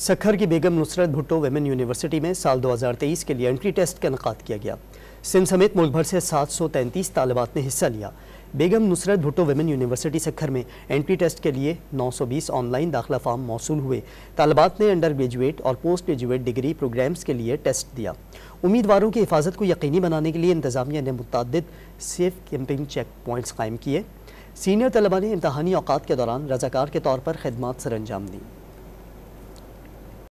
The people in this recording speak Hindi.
सखर की बेगम नुसरत भुट्टो वेमेन यूनिवर्सिटी में साल 2023 के लिए एंट्री टेस्ट का इनका किया गया सिंध समेत मुल्क भर से सात सौ तैंतीस तालबात ने हिस्सा लिया बेगम नुसरत भुट्टो वेमेन यूनिवर्सिटी सखर में एंट्री टेस्ट के लिए 920 ऑनलाइन दाखिला फार्म मौसू हुए तालबात ने अंडर ग्रेजुएट और पोस्ट ग्रेजुएट डिग्री प्रोग्राम्स के लिए टेस्ट दिया उम्मीदवारों की हिफाजत को यकीनी बनाने के लिए इंतजामिया ने मुतद सेफ कैंपिंग चेक पॉइंट्स कायम किए सीनियर तलबा ने इम्तहानी अवकात के दौरान रजाकार के तौर पर खदमात सर अंजाम दी